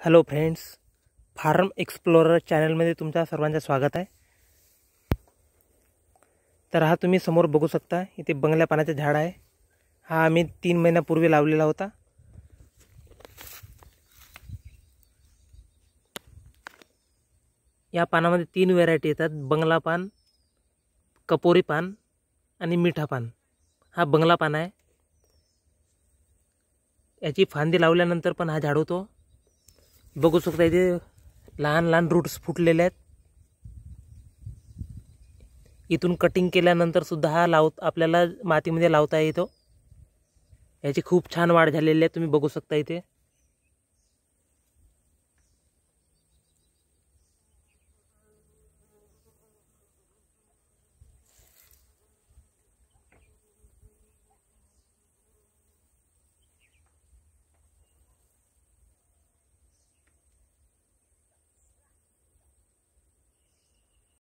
hello friends form explorer चॅनलमध्ये तुमच्या सर्वांचं स्वागत आहे तर हा तुम्ही समोर बघू शकता इथे बंगल्या पानाचं झाड आहे हा आम्ही तीन महिन्यापूर्वी लावलेला होता या पानामध्ये तीन व्हेरायटी येतात बंगला पान कपोरी पान आणि मिठा पान हा बंगला पान आहे याची फांदी लावल्यानंतर पण हा झाड होतो बघू शकता इथे लहान लहान रूट्स फुटलेले आहेत इथून कटिंग केल्यानंतर सुद्धा हा लाव आपल्याला मातीमध्ये लावता येतो याची खूप छान वाढ झालेली आहे तुम्ही बघू शकता इथे